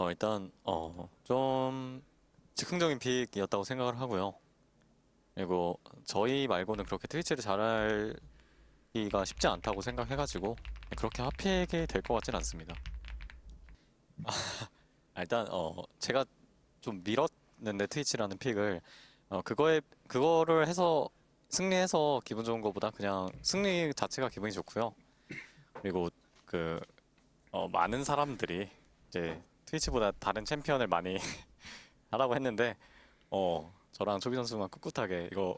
어, 일단 어, 좀 즉흥적인 픽이었다고 생각을 하고요. 그리고 저희 말고는 그렇게 트위치를 잘할 기가 쉽지 않다고 생각해가지고 그렇게 핫픽이 될 것 같진 않습니다. 아, 일단 어, 제가 좀 밀었는데 트위치라는 픽을 어, 그거에 그거를 해서 승리해서 기분 좋은 것보다 그냥 승리 자체가 기분이 좋고요. 그리고 그 어, 많은 사람들이 이제 트위치보다 다른 챔피언을 많이 하라고 했는데 어 저랑 초비 선수만 꿋꿋하게 이거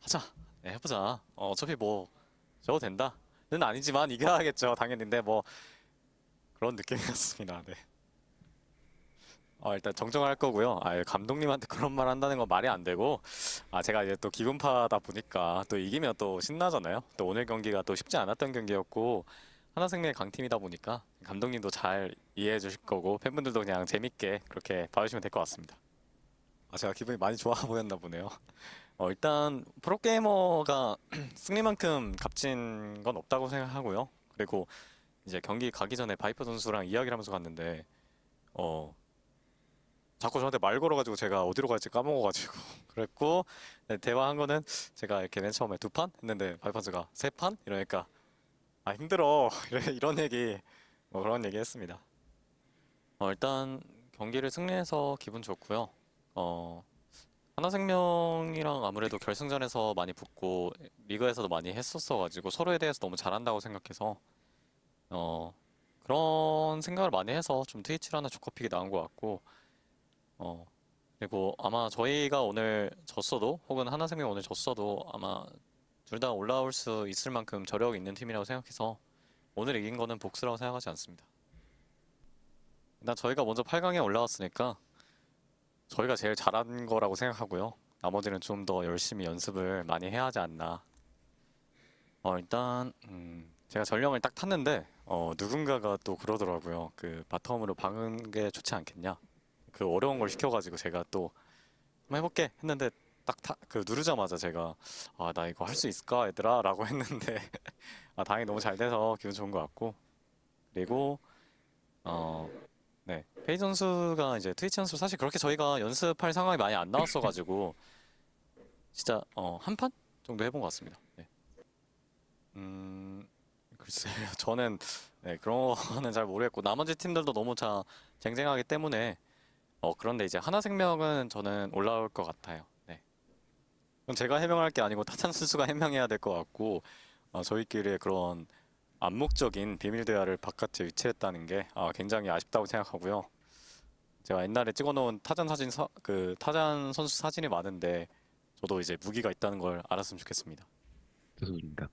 하자 네, 해보자 어, 어차피 뭐저거 된다는 아니지만 이겨야겠죠 당연히인데 뭐 그런 느낌이었습니다 네. 어, 일단 정정할 거고요. 아, 예, 감독님한테 그런 말 한다는 건 말이 안 되고, 아, 제가 이제 또 기분파다 보니까 또 이기면 또 신나잖아요. 또 오늘 경기가 또 쉽지 않았던 경기였고, 하나생명의 강팀이다 보니까 감독님도 잘 이해해 주실 거고 팬분들도 그냥 재밌게 그렇게 봐주시면 될 것 같습니다. 아, 제가 기분이 많이 좋아 보였나 보네요. 어, 일단 프로게이머가 승리만큼 값진 건 없다고 생각하고요. 그리고 이제 경기 가기 전에 바이퍼 선수랑 이야기를 하면서 갔는데 어 자꾸 저한테 말 걸어가지고 제가 어디로 갈지 까먹어가지고 그랬고 네, 대화한 거는 제가 이렇게 맨 처음에 두 판 했는데 바이퍼즈가 세 판 이러니까 아 힘들어 이런 얘기 뭐 그런 얘기 했습니다. 어, 일단 경기를 승리해서 기분 좋고요. 어, 하나생명이랑 아무래도 결승전에서 많이 붙고 리그에서도 많이 했었어가지고 서로에 대해서 너무 잘한다고 생각해서 어, 그런 생각을 많이 해서 좀트위치를 하나 조커픽이 나온 것 같고 어, 그리고 아마 저희가 오늘 졌어도 혹은 하나생명 오늘 졌어도 아마 둘다 올라올 수 있을 만큼 저력 있는 팀이라고 생각해서 오늘 이긴 거는 복수라고 생각하지 않습니다. 일단 저희가 먼저 8강에 올라왔으니까 저희가 제일 잘한 거라고 생각하고요. 나머지는 좀 더 열심히 연습을 많이 해야 하지 않나. 어, 일단 음, 제가 전령을 딱 탔는데 어, 누군가가 또 그러더라고요. 그 바텀으로 박은 게 좋지 않겠냐. 그 어려운 걸 시켜가지고 제가 또 한번 해볼게 했는데 딱그 누르자마자 제가 아 나 이거 할 수 있을까 얘들아 라고 했는데 아 다행히 너무 잘 돼서 기분 좋은 것 같고 그리고 어네 페이 선수가 이제 트위치 선수 사실 그렇게 저희가 연습할 상황이 많이 안 나왔어가지고 진짜 어 한 판 정도 해본 것 같습니다. 네. 음 글쎄요 저는 네, 그런 거는 잘 모르겠고 나머지 팀들도 너무 자 쟁쟁하기 때문에 어 그런데 이제 하나생명은 저는 올라올 것 같아요. 그럼 제가 해명할 게 아니고 타찬 선수가 해명해야 될 것 같고 어, 저희끼리의 그런 암묵적인 비밀 대화를 바깥에 위치했다는게 아, 굉장히 아쉽다고 생각하고요. 제가 옛날에 찍어놓은 타잔 사진 사, 그 타잔 선수 사진이 많은데 저도 이제 무기가 있다는 걸 알았으면 좋겠습니다. 죄송입니다.